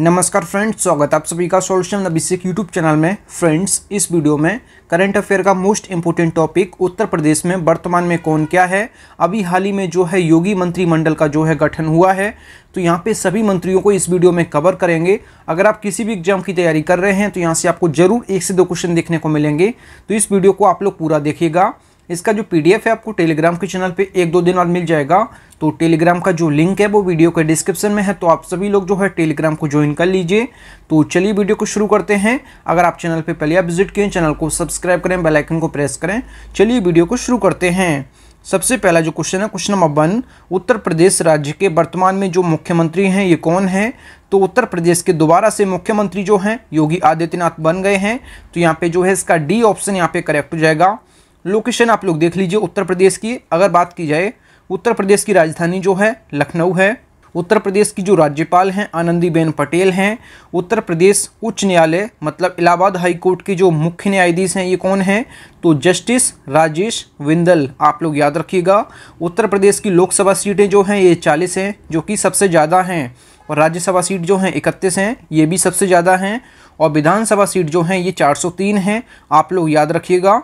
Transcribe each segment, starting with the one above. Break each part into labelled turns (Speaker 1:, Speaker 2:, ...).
Speaker 1: नमस्कार फ्रेंड्स स्वागत आप सभी का सोल्यूशन अभिषेक यूट्यूब चैनल में फ्रेंड्स इस वीडियो में करंट अफेयर का most important topic Uttar Pradesh में वर्तमान में कौन क्या है अभी हाल ही में जो है योगी मंत्रिमंडल का जो है गठन हुआ है तो यहाँ पे सभी मंत्रियों को इस वीडियो में कवर करेंगे अगर आप किसी भी एग्जाम की तैयारी कर रहे हैं तो यहाँ से आपको जरूर एक से दो क्वेश्चन देखने को मिलेंगे तो इस वीडियो को आप लोग पूरा देखिएगा इसका जो पीडीएफ है आपको टेलीग्राम के चैनल पे एक दो दिन बाद मिल जाएगा तो टेलीग्राम का जो लिंक है वो वीडियो के डिस्क्रिप्शन में है तो आप सभी लोग जो है टेलीग्राम को ज्वाइन कर लीजिए तो चलिए वीडियो को शुरू करते हैं अगर आप चैनल पे पहले आप विजिट किए चैनल को सब्सक्राइब करें बेलाइकन को प्रेस करें चलिए वीडियो को शुरू करते हैं सबसे पहला जो क्वेश्चन है question number one Uttar Pradesh राज्य के वर्तमान में जो मुख्यमंत्री हैं ये कौन है तो उत्तर प्रदेश के दोबारा से मुख्यमंत्री जो हैं योगी आदित्यनाथ बन गए हैं तो यहाँ पे जो है इसका डी ऑप्शन यहाँ पे करेक्ट हो जाएगा लोकेशन आप लोग देख लीजिए उत्तर प्रदेश की अगर बात की जाए उत्तर प्रदेश की राजधानी जो है लखनऊ है उत्तर प्रदेश की जो राज्यपाल हैं आनंदीबेन पटेल हैं उत्तर प्रदेश उच्च न्यायालय मतलब इलाहाबाद हाई कोर्ट के जो मुख्य न्यायाधीश हैं ये कौन हैं तो जस्टिस राजेश विंदल आप लोग याद रखिएगा उत्तर प्रदेश की लोकसभा सीटें जो हैं ये चालीस हैं जो कि सबसे ज़्यादा हैं और राज्यसभा सीट जो हैं इकतीस हैं ये भी सबसे ज़्यादा हैं और विधानसभा सीट जो हैं ये चार हैं आप लोग याद रखिएगा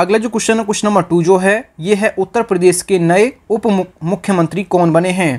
Speaker 1: अगला जो क्वेश्चन है क्वेश्चन नंबर टू जो है ये है उत्तर प्रदेश के नए उप मुख्यमंत्री कौन बने हैं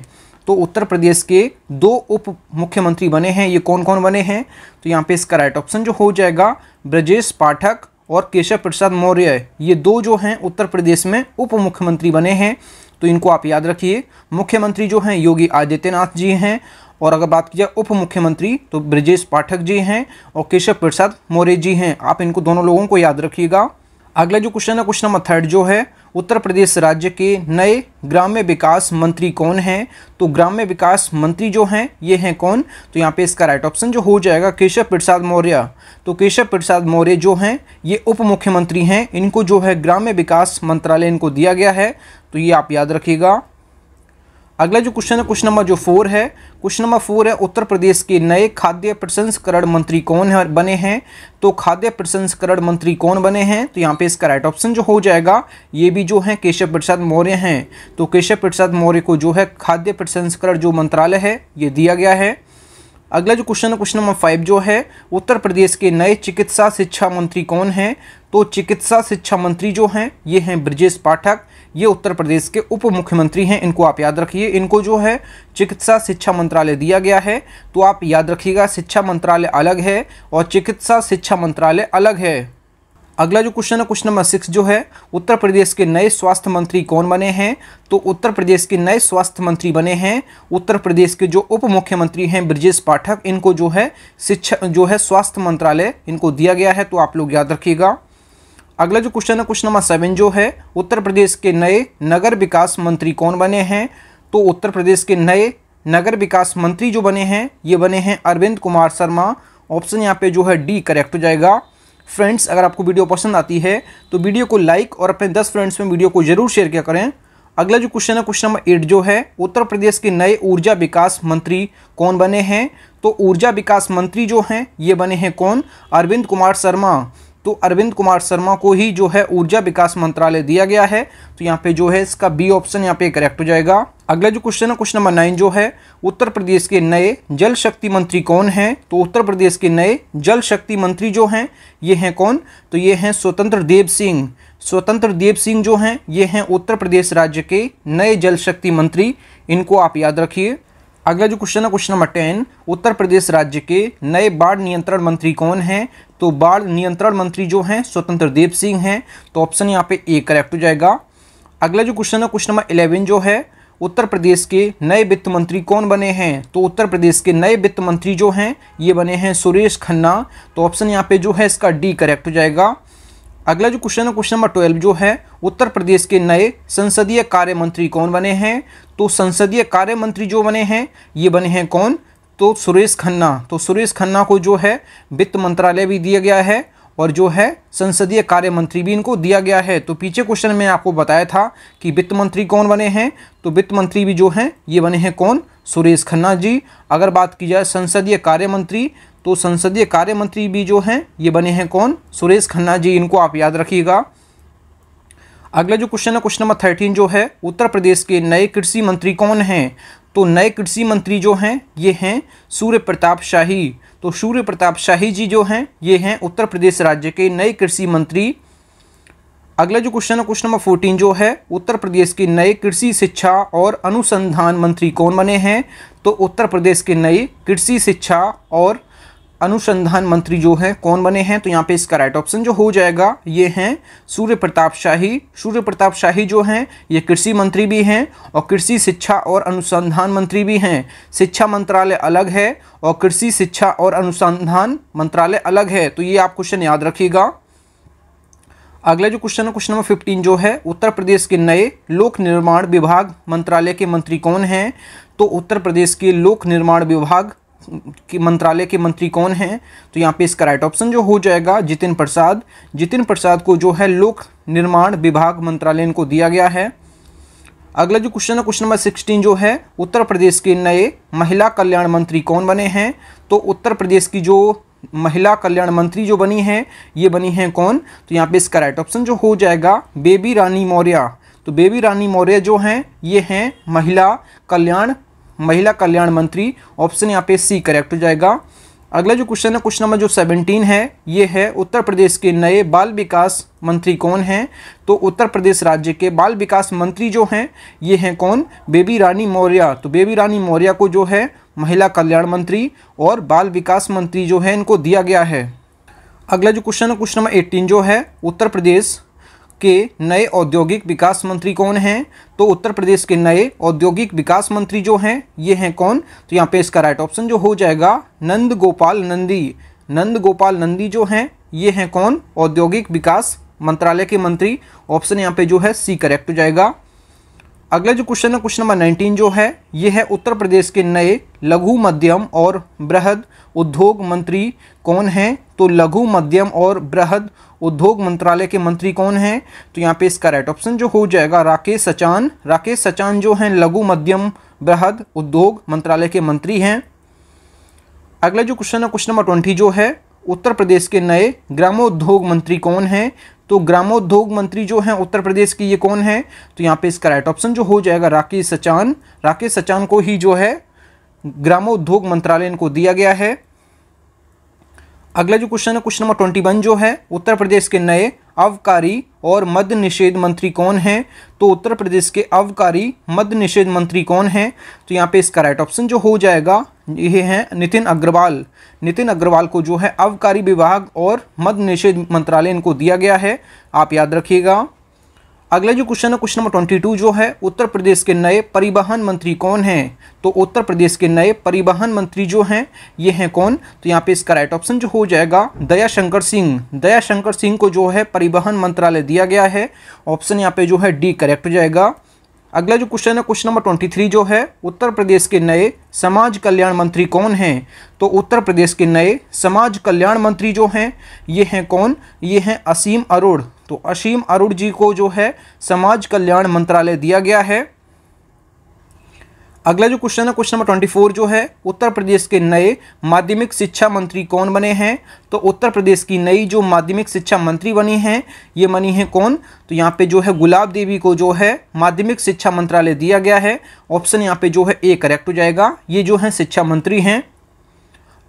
Speaker 1: तो उत्तर प्रदेश के दो उप मुख्यमंत्री बने हैं ये कौन कौन बने हैं तो यहाँ पे इसका राइट ऑप्शन जो हो जाएगा ब्रजेश पाठक और केशव प्रसाद मौर्य ये दो जो हैं उत्तर प्रदेश में उप मुख्यमंत्री बने हैं तो इनको आप याद रखिए मुख्यमंत्री जो हैं योगी आदित्यनाथ जी हैं और अगर बात की जाए उप मुख्यमंत्री तो ब्रजेश पाठक जी हैं और केशव प्रसाद मौर्य जी हैं आप इनको दोनों लोगों को याद रखिएगा अगला जो क्वेश्चन है क्वेश्चन नंबर थर्ड जो है उत्तर प्रदेश राज्य के नए ग्राम्य विकास मंत्री कौन हैं तो ग्राम्य विकास मंत्री जो हैं ये हैं कौन तो यहाँ पे इसका राइट ऑप्शन जो हो जाएगा केशव प्रसाद मौर्य तो केशव प्रसाद मौर्य जो हैं ये उप मुख्यमंत्री हैं इनको जो है ग्राम्य विकास मंत्रालय इनको दिया गया है तो ये आप याद रखिएगा अगला जो क्वेश्चन है क्वेश्चन नंबर जो फोर है क्वेश्चन नंबर फोर है उत्तर प्रदेश के नए खाद्य प्रसंस्करण मंत्री कौन है बने हैं तो खाद्य प्रसंस्करण मंत्री कौन बने हैं तो यहाँ पे इसका राइट ऑप्शन जो हो जाएगा ये भी जो है केशव प्रसाद मौर्य हैं तो केशव प्रसाद मौर्य को जो है खाद्य प्रसंस्करण जो मंत्रालय है ये दिया गया है अगला जो क्वेश्चन है क्वेश्चन नंबर फाइव जो है उत्तर प्रदेश के नए चिकित्सा शिक्षा मंत्री कौन हैं तो चिकित्सा शिक्षा मंत्री जो हैं ये हैं ब्रजेश पाठक ये उत्तर प्रदेश के उप मुख्यमंत्री हैं इनको आप याद रखिए इनको जो है चिकित्सा शिक्षा मंत्रालय दिया गया है तो आप याद रखिएगा शिक्षा मंत्रालय अलग है और चिकित्सा शिक्षा मंत्रालय अलग है अगला जो क्वेश्चन है क्वेश्चन नंबर सिक्स जो है उत्तर प्रदेश के नए स्वास्थ्य मंत्री कौन बने हैं तो उत्तर प्रदेश के नए स्वास्थ्य मंत्री बने हैं उत्तर प्रदेश के जो उप मुख्यमंत्री हैं ब्रजेश पाठक इनको जो है शिक्षा जो है स्वास्थ्य मंत्रालय इनको दिया गया है तो आप लोग याद रखिएगा अगला जो क्वेश्चन है क्वेश्चन नंबर सेवन जो है उत्तर प्रदेश के नए नगर विकास मंत्री कौन बने हैं तो उत्तर प्रदेश के नए नगर विकास मंत्री जो बने हैं ये बने हैं अरविंद कुमार शर्मा ऑप्शन यहाँ पे जो है डी करेक्ट हो जाएगा फ्रेंड्स अगर आपको वीडियो पसंद आती है तो वीडियो को लाइक और अपने दस फ्रेंड्स में वीडियो को जरूर शेयर किया करें अगला जो क्वेश्चन है क्वेश्चन नंबर एट जो है उत्तर प्रदेश के नए ऊर्जा विकास मंत्री कौन बने हैं तो ऊर्जा विकास मंत्री जो हैं ये बने हैं कौन अरविंद कुमार शर्मा तो अरविंद कुमार शर्मा को ही जो है ऊर्जा विकास मंत्रालय दिया गया है तो यहाँ पे जो है इसका बी ऑप्शन यहाँ पे करेक्ट हो जाएगा अगला जो क्वेश्चन है क्वेश्चन नंबर नाइन जो है उत्तर प्रदेश के नए जल शक्ति मंत्री कौन हैं तो उत्तर प्रदेश के नए जल शक्ति मंत्री जो हैं ये हैं कौन तो ये हैं स्वतंत्र देव सिंह स्वतंत्र देव सिंह जो हैं ये हैं उत्तर प्रदेश राज्य के नए जल शक्ति मंत्री इनको आप याद रखिए अगला जो क्वेश्चन है question number ten Uttar Pradesh राज्य के नए बाढ़ नियंत्रण मंत्री कौन हैं तो बाढ़ नियंत्रण मंत्री जो हैं स्वतंत्र देव सिंह हैं तो ऑप्शन यहाँ पे ए करेक्ट हो जाएगा अगला जो क्वेश्चन है क्वेश्चन नंबर इलेवन जो है उत्तर प्रदेश के नए वित्त मंत्री कौन बने हैं तो उत्तर प्रदेश के नए वित्त मंत्री जो हैं ये बने हैं सुरेश खन्ना तो ऑप्शन यहाँ पे जो है इसका डी करेक्ट हो जाएगा अगला जो क्वेश्चन है क्वेश्चन नंबर ट्वेल्व जो है उत्तर प्रदेश के नए संसदीय कार्य मंत्री कौन बने हैं तो संसदीय कार्य मंत्री जो बने हैं ये बने हैं कौन तो सुरेश खन्ना तो सुरेश खन्ना को जो है वित्त मंत्रालय भी दिया गया है और जो है संसदीय कार्य मंत्री भी इनको दिया गया है तो पीछे क्वेश्चन में आपको बताया था कि वित्त मंत्री कौन बने हैं तो वित्त मंत्री भी जो हैं ये बने हैं कौन सुरेश खन्ना जी अगर बात की जाए संसदीय कार्य मंत्री तो संसदीय कार्य मंत्री भी जो हैं ये बने हैं कौन सुरेश खन्ना जी इनको आप याद रखिएगा अगला जो क्वेश्चन है क्वेश्चन नंबर थर्टीन जो है उत्तर प्रदेश के नए कृषि मंत्री कौन हैं तो नए कृषि मंत्री जो हैं ये हैं सूर्य प्रताप शाही तो सूर्य प्रताप शाही जी जो हैं ये हैं उत्तर प्रदेश राज्य के नए कृषि मंत्री अगला जो क्वेश्चन है क्वेश्चन नंबर फोर्टीन जो है उत्तर प्रदेश के नए कृषि शिक्षा और अनुसंधान मंत्री कौन बने हैं तो उत्तर प्रदेश के नए कृषि शिक्षा और अनुसंधान मंत्री जो है कौन बने हैं तो यहाँ पे इसका राइट ऑप्शन जो हो जाएगा ये हैं सूर्य प्रताप शाही सूर्य प्रताप शाही जो हैं ये कृषि मंत्री भी हैं और कृषि शिक्षा और अनुसंधान मंत्री भी हैं शिक्षा मंत्रालय अलग है और कृषि शिक्षा और अनुसंधान मंत्रालय अलग है तो ये आप क्वेश्चन याद रखिएगा अगला जो क्वेश्चन है क्वेश्चन नंबर फिफ्टीन जो है उत्तर प्रदेश के नए लोक निर्माण विभाग मंत्रालय के मंत्री कौन हैं तो उत्तर प्रदेश के लोक निर्माण विभाग मंत्रालय के मंत्री कौन हैं तो यहाँ पे इसका राइट ऑप्शन जो हो जाएगा जितिन प्रसाद जितिन प्रसाद को जो है लोक निर्माण विभाग मंत्रालय इनको दिया गया है अगला जो क्वेश्चन है क्वेश्चन नंबर सिक्सटीन जो है उत्तर प्रदेश के नए महिला कल्याण मंत्री कौन बने हैं तो उत्तर प्रदेश की जो महिला कल्याण मंत्री जो बनी हैं ये बनी हैं कौन तो यहाँ पे इसका राइट ऑप्शन जो हो जाएगा बेबी रानी मौर्य तो बेबी रानी मौर्य जो हैं ये हैं महिला कल्याण महिला कल्याण मंत्री ऑप्शन यहाँ पे सी करेक्ट हो जाएगा अगला जो क्वेश्चन है क्वेश्चन नंबर जो सेवनटीन है ये है उत्तर प्रदेश के नए बाल विकास मंत्री कौन हैं तो उत्तर प्रदेश राज्य के बाल विकास मंत्री जो हैं ये हैं कौन बेबी रानी मौर्य तो बेबी रानी मौर्य को जो है महिला कल्याण मंत्री और बाल विकास मंत्री जो है इनको दिया गया है अगला जो क्वेश्चन है क्वेश्चन नंबर एट्टीन जो है उत्तर प्रदेश के नए औद्योगिक विकास मंत्री कौन हैं तो उत्तर प्रदेश के नए औद्योगिक विकास मंत्री जो हैं ये हैं कौन तो यहाँ पे इसका राइट ऑप्शन जो हो जाएगा नंद गोपाल नंदी नंद गोपाल नंदी जो हैं ये हैं कौन औद्योगिक विकास मंत्रालय के मंत्री ऑप्शन यहाँ पे जो है सी करेक्ट हो जाएगा अगला जो क्वेश्चन है क्वेश्चन नंबर नाइनटीन जो है ये है उत्तर प्रदेश के नए लघु मध्यम और बृहद उद्योग मंत्री कौन हैं तो लघु मध्यम और बृहद उद्योग मंत्रालय के मंत्री कौन हैं तो यहाँ पे इसका राइट ऑप्शन जो हो जाएगा राकेश सचान राकेश सचान जो हैं लघु मध्यम बृहद उद्योग मंत्रालय के मंत्री हैं अगला जो क्वेश्चन है क्वेश्चन नंबर ट्वेंटी जो है उत्तर प्रदेश के नए ग्रामोद्योग मंत्री कौन हैं तो ग्रामोद्योग मंत्री जो हैं उत्तर प्रदेश के ये कौन है तो यहाँ पे इसका राइट ऑप्शन जो हो जाएगा राकेश सचान राकेश सचान को ही जो है ग्रामोद्योग मंत्रालय को दिया गया है अगला जो क्वेश्चन है क्वेश्चन नंबर ट्वेंटी वन जो है उत्तर प्रदेश के नए अवकारी और मद्य निषेध मंत्री कौन हैं तो उत्तर प्रदेश के अवकारी मद्य निषेध मंत्री कौन हैं तो यहाँ पे इसका राइट ऑप्शन जो हो जाएगा ये है नितिन अग्रवाल नितिन अग्रवाल को जो है अवकारी विभाग और मद्य निषेध मंत्रालय इनको दिया गया है आप याद रखिएगा अगला जो क्वेश्चन है क्वेश्चन नंबर ट्वेंटी टू जो है उत्तर प्रदेश के नए परिवहन मंत्री कौन हैं तो उत्तर प्रदेश के नए परिवहन मंत्री जो हैं ये हैं कौन तो यहाँ पे इसका राइट ऑप्शन जो हो जाएगा दया शंकर सिंह दया शंकर सिंह को जो है परिवहन मंत्रालय दिया गया है ऑप्शन यहाँ पे जो है डी करेक्ट हो जाएगा अगला जो क्वेश्चन है क्वेश्चन नंबर ट्वेंटी थ्री जो है उत्तर प्रदेश के नए समाज कल्याण मंत्री कौन हैं तो उत्तर प्रदेश के नए समाज कल्याण मंत्री जो हैं ये हैं कौन ये हैं असीम अरोड़ तो असीम अरुण जी को जो है समाज कल्याण मंत्रालय दिया गया है अगला जो क्वेश्चन है क्वेश्चन नंबर ट्वेंटी फोर जो है उत्तर प्रदेश के नए माध्यमिक शिक्षा मंत्री कौन बने हैं तो उत्तर प्रदेश की नई जो माध्यमिक शिक्षा मंत्री बनी हैं ये बनी हैं कौन तो यहाँ पे जो है गुलाब देवी को जो है माध्यमिक शिक्षा मंत्रालय दिया गया है ऑप्शन यहाँ पे जो है ए करेक्ट हो जाएगा ये जो है शिक्षा मंत्री हैं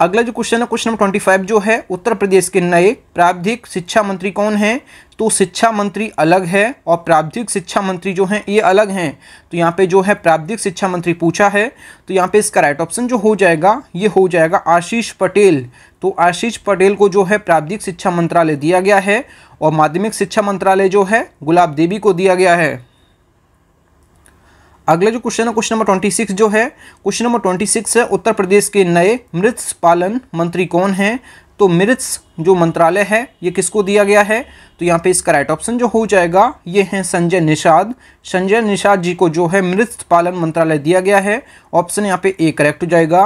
Speaker 1: अगला जो क्वेश्चन है क्वेश्चन नंबर फाइव जो है उत्तर प्रदेश के नए प्रावधिक शिक्षा मंत्री कौन हैं तो शिक्षा मंत्री अलग है और प्रावधिक शिक्षा मंत्री जो हैं ये अलग हैं तो यहाँ पे जो है प्रावधिक शिक्षा मंत्री पूछा है तो यहाँ पे इसका राइट ऑप्शन जो हो जाएगा ये हो जाएगा आशीष पटेल तो आशीष पटेल को जो है प्रावधिक शिक्षा मंत्रालय दिया गया है और माध्यमिक शिक्षा मंत्रालय जो है गुलाब देवी को दिया गया है अगला जो क्वेश्चन है क्वेश्चन नंबर ट्वेंटी सिक्स जो है क्वेश्चन नंबर ट्वेंटी सिक्स है उत्तर प्रदेश के नए मृत्स पालन मंत्री कौन है तो मृत्स जो मंत्रालय है ये किसको दिया गया है तो यहाँ पे इसका राइट ऑप्शन जो हो जाएगा ये हैं संजय निषाद संजय निषाद जी को जो है मृत पालन मंत्रालय दिया गया है ऑप्शन यहाँ पे ए करेक्ट हो जाएगा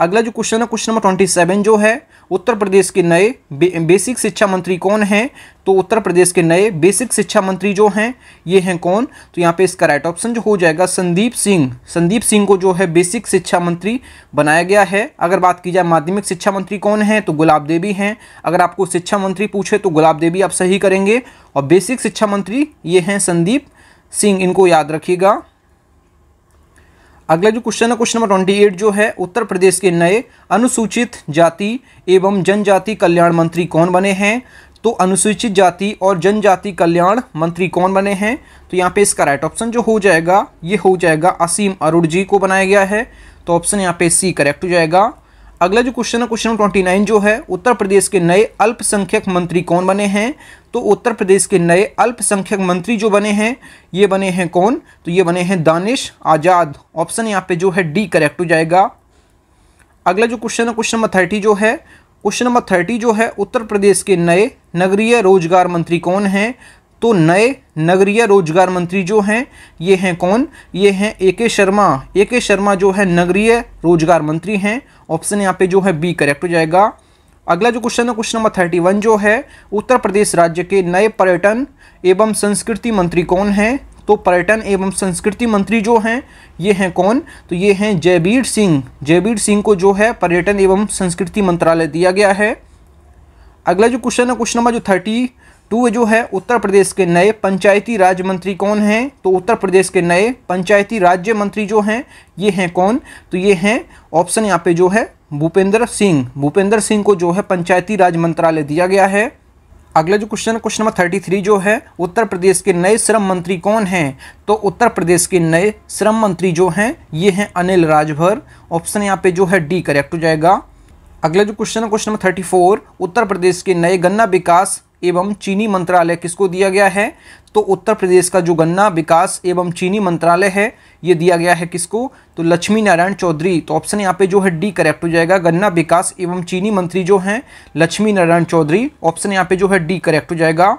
Speaker 1: अगला जो क्वेश्चन है क्वेश्चन नंबर ट्वेंटी सेवन जो है उत्तर प्रदेश के नए बे, बेसिक शिक्षा मंत्री कौन हैं तो उत्तर प्रदेश के नए बेसिक शिक्षा मंत्री जो हैं ये हैं कौन तो यहाँ पे इसका राइट ऑप्शन जो हो जाएगा संदीप सिंह संदीप सिंह को जो है बेसिक शिक्षा मंत्री बनाया गया है अगर बात की जाए माध्यमिक शिक्षा मंत्री कौन है तो गुलाब देवी हैं अगर आपको शिक्षा मंत्री पूछे तो गुलाब देवी आप सही करेंगे और बेसिक शिक्षा मंत्री ये हैं संदीप सिंह इनको याद रखिएगा अगला जो क्वेश्चन है क्वेश्चन नंबर ट्वेंटी एट जो है उत्तर प्रदेश के नए अनुसूचित जाति एवं जनजाति कल्याण मंत्री कौन बने हैं तो अनुसूचित जाति और जनजाति कल्याण मंत्री कौन बने हैं तो यहाँ पे इसका राइट ऑप्शन जो हो जाएगा ये हो जाएगा असीम अरुण जी को बनाया गया है तो ऑप्शन यहाँ पे सी करेक्ट हो जाएगा अगला जो क्वेश्चन है क्वेश्चन ट्वेंटी नाइन जो है उत्तर प्रदेश के नए अल्पसंख्यक मंत्री कौन बने हैं तो उत्तर प्रदेश के नए अल्पसंख्यक मंत्री जो बने हैं ये बने हैं कौन तो ये बने हैं दानिश आज़ाद ऑप्शन यहाँ पे जो है डी करेक्ट हो जाएगा अगला जो क्वेश्चन है क्वेश्चन नंबर थर्टी जो है क्वेश्चन नंबर थर्टी जो है उत्तर प्रदेश के नए नगरीय रोजगार मंत्री कौन हैं तो नए नगरीय रोजगार मंत्री जो हैं ये हैं कौन ये हैं ए के शर्मा ए के शर्मा जो है नगरीय रोजगार मंत्री हैं ऑप्शन यहाँ पे जो है बी करेक्ट हो जाएगा अगला जो क्वेश्चन है क्वेश्चन नंबर थर्टी वन जो है उत्तर प्रदेश राज्य के नए पर्यटन एवं संस्कृति मंत्री कौन हैं तो पर्यटन एवं संस्कृति मंत्री जो हैं ये हैं कौन तो ये हैं जयबीर सिंह जयबीर सिंह को जो है पर्यटन एवं संस्कृति मंत्रालय दिया गया है अगला जो क्वेश्चन है क्वेश्चन नंबर जो थर्टी टू जो है उत्तर प्रदेश के नए पंचायती राज मंत्री कौन हैं तो उत्तर प्रदेश के नए पंचायती राज्य मंत्री जो हैं ये हैं कौन तो ये हैं ऑप्शन यहाँ पे जो है भूपेंद्र सिंह भूपेंद्र सिंह को जो है पंचायती राज मंत्रालय दिया गया है अगला जो question question number thirty three जो है उत्तर प्रदेश के नए श्रम मंत्री कौन हैं तो उत्तर प्रदेश के नए श्रम मंत्री जो हैं ये हैं अनिल राजभर ऑप्शन यहाँ पे जो है डी करेक्ट हो जाएगा अगला जो क्वेश्चन है question number thirty four Uttar Pradesh के नए गन्ना विकास एवं चीनी मंत्रालय किसको दिया गया है तो उत्तर प्रदेश का जो गन्ना विकास एवं चीनी मंत्रालय है ये दिया गया है किसको तो लक्ष्मी नारायण चौधरी तो ऑप्शन यहाँ पे जो है डी करेक्ट हो जाएगा गन्ना विकास एवं चीनी मंत्री जो हैं लक्ष्मी नारायण चौधरी ऑप्शन यहाँ पे जो है डी करेक्ट हो जाएगा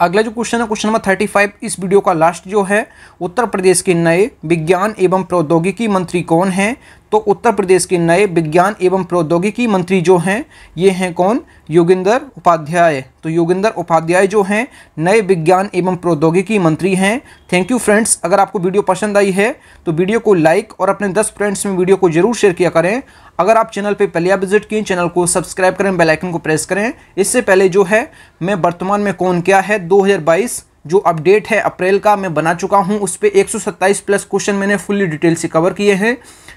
Speaker 1: अगला जो क्वेश्चन है क्वेश्चन नंबर थर्टी फाइव इस वीडियो का लास्ट जो है उत्तर प्रदेश के नए विज्ञान एवं प्रौद्योगिकी मंत्री कौन हैं तो उत्तर प्रदेश के नए विज्ञान एवं प्रौद्योगिकी मंत्री जो हैं ये हैं कौन योगिंदर उपाध्याय तो योगिंदर उपाध्याय जो हैं नए विज्ञान एवं प्रौद्योगिकी मंत्री हैं थैंक यू फ्रेंड्स अगर आपको वीडियो पसंद आई है तो वीडियो को लाइक और अपने दस फ्रेंड्स में वीडियो को जरूर शेयर किया करें अगर आप चैनल पर पहले विजिट किए चैनल को सब्सक्राइब करें बेलाइकन को प्रेस करें इससे पहले जो है मैं वर्तमान में कौन क्या है दो जो अपडेट है अप्रैल का मैं बना चुका हूँ उस पर एक प्लस क्वेश्चन मैंने फुल्ली डिटेल से कवर किए हैं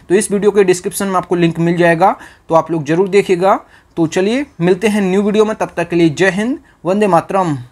Speaker 1: तो इस वीडियो के डिस्क्रिप्शन में आपको लिंक मिल जाएगा तो आप लोग जरूर देखिएगा तो चलिए मिलते हैं न्यू वीडियो में तब तक के लिए जय हिंद वंदे मातरम